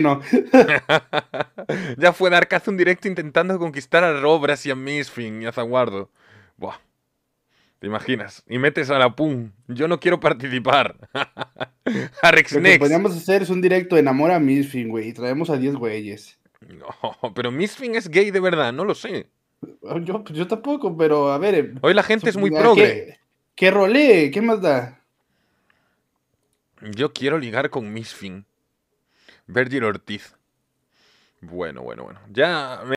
no. ya fue dar hace un directo intentando conquistar a Robras y a Misfin y a Zaguardo. Buah. ¿Te imaginas? Y metes a la PUM. Yo no quiero participar. a Rex Lo que podríamos hacer es un directo de enamora a Misfin, güey. Y traemos a 10 güeyes. No, pero Misfin es gay de verdad, no lo sé. Ah, pues, yo, tampoco, pero a ver. Em, Hoy la gente es muy progre. ¿Qué rolé? ¿qué más da? Yo quiero ligar con Misfin. Virgil Ortiz. Bueno, bueno, bueno. Ya me